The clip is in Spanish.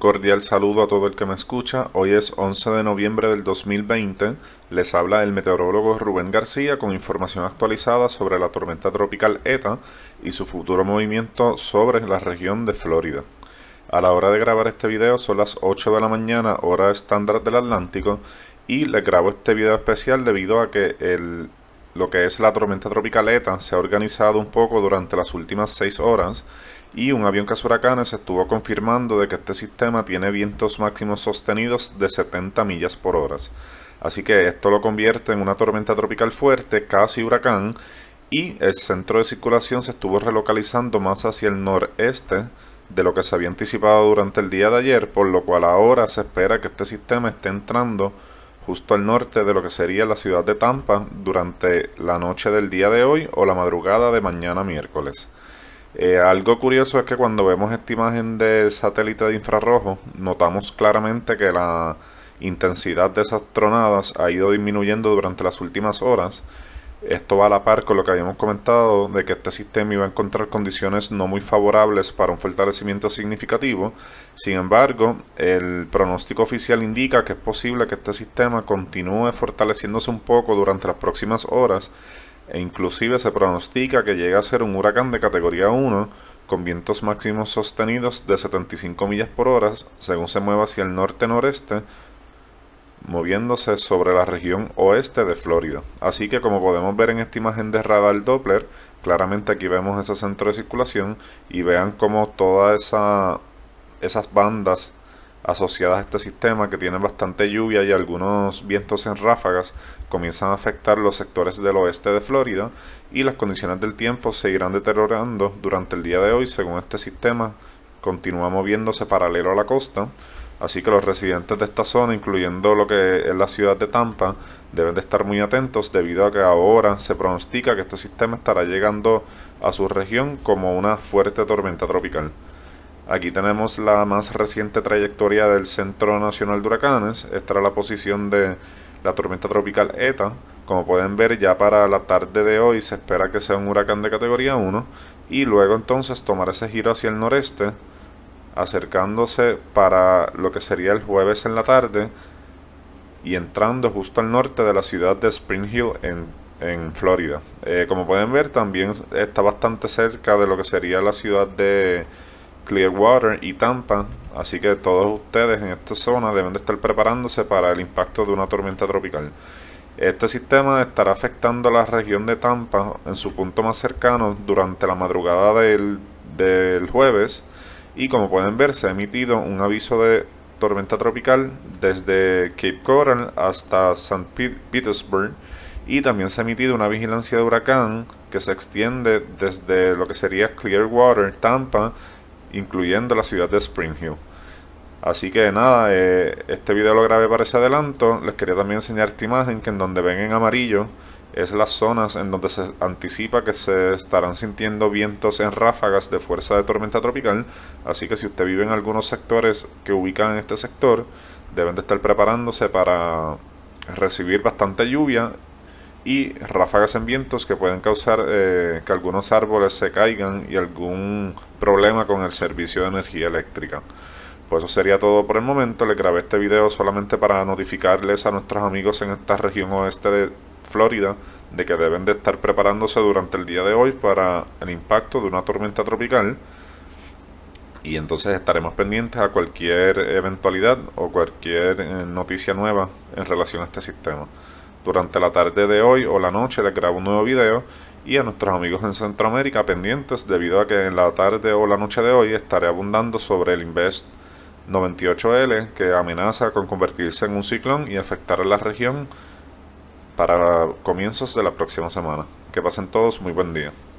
cordial saludo a todo el que me escucha. Hoy es 11 de noviembre del 2020. Les habla el meteorólogo Rubén García con información actualizada sobre la tormenta tropical ETA y su futuro movimiento sobre la región de Florida. A la hora de grabar este video son las 8 de la mañana, hora estándar del Atlántico, y le grabo este video especial debido a que el lo que es la tormenta tropical ETA se ha organizado un poco durante las últimas 6 horas y un avión caso huracanes estuvo confirmando de que este sistema tiene vientos máximos sostenidos de 70 millas por hora. Así que esto lo convierte en una tormenta tropical fuerte, casi huracán, y el centro de circulación se estuvo relocalizando más hacia el noreste de lo que se había anticipado durante el día de ayer, por lo cual ahora se espera que este sistema esté entrando justo al norte de lo que sería la ciudad de Tampa durante la noche del día de hoy o la madrugada de mañana miércoles. Eh, algo curioso es que cuando vemos esta imagen de satélite de infrarrojo, notamos claramente que la intensidad de esas tronadas ha ido disminuyendo durante las últimas horas esto va a la par con lo que habíamos comentado de que este sistema iba a encontrar condiciones no muy favorables para un fortalecimiento significativo. Sin embargo, el pronóstico oficial indica que es posible que este sistema continúe fortaleciéndose un poco durante las próximas horas e inclusive se pronostica que llegue a ser un huracán de categoría 1 con vientos máximos sostenidos de 75 millas por hora según se mueva hacia el norte-noreste moviéndose sobre la región oeste de Florida. Así que como podemos ver en esta imagen de radar Doppler, claramente aquí vemos ese centro de circulación y vean cómo todas esas bandas asociadas a este sistema que tienen bastante lluvia y algunos vientos en ráfagas comienzan a afectar los sectores del oeste de Florida y las condiciones del tiempo seguirán deteriorando durante el día de hoy según este sistema continúa moviéndose paralelo a la costa Así que los residentes de esta zona, incluyendo lo que es la ciudad de Tampa, deben de estar muy atentos debido a que ahora se pronostica que este sistema estará llegando a su región como una fuerte tormenta tropical. Aquí tenemos la más reciente trayectoria del Centro Nacional de Huracanes. Esta era la posición de la tormenta tropical ETA. Como pueden ver, ya para la tarde de hoy se espera que sea un huracán de categoría 1 y luego entonces tomar ese giro hacia el noreste acercándose para lo que sería el jueves en la tarde y entrando justo al norte de la ciudad de Spring Hill en, Florida. Eh, como pueden ver también está bastante cerca de lo que sería la ciudad de Clearwater y Tampa, así que todos ustedes en esta zona deben de estar preparándose para el impacto de una tormenta tropical. Este sistema estará afectando a la región de Tampa en su punto más cercano durante la madrugada del jueves y como pueden ver se ha emitido un aviso de tormenta tropical desde Cape Coral hasta St. Petersburg y también se ha emitido una vigilancia de huracán que se extiende desde lo que sería Clearwater, Tampa, incluyendo la ciudad de Spring Hill. Así que nada, eh, este video lo grabé para ese adelanto. Les quería también enseñar esta imagen que en donde ven en amarillo es las zonas en donde se anticipa que se estarán sintiendo vientos en ráfagas de fuerza de tormenta tropical, así que si usted vive en algunos sectores que ubican en este sector, deben de estar preparándose para recibir bastante lluvia y ráfagas en vientos que pueden causar eh, que algunos árboles se caigan y algún problema con el servicio de energía eléctrica. Pues eso sería todo por el momento. Les grabé este video solamente para notificarles a nuestros amigos en esta región oeste de Florida de que deben de estar preparándose durante el día de hoy para el impacto de una tormenta tropical. Y entonces estaremos pendientes a cualquier eventualidad o cualquier eh, noticia nueva en relación a este sistema. Durante la tarde de hoy o la noche les grabo un nuevo video y a nuestros amigos en Centroamérica pendientes debido a que en la tarde o la noche de hoy estaré abundando sobre el Invest 98L, que amenaza con convertirse en un ciclón y afectar a la región para comienzos de la próxima semana. Que pasen todos, muy buen día.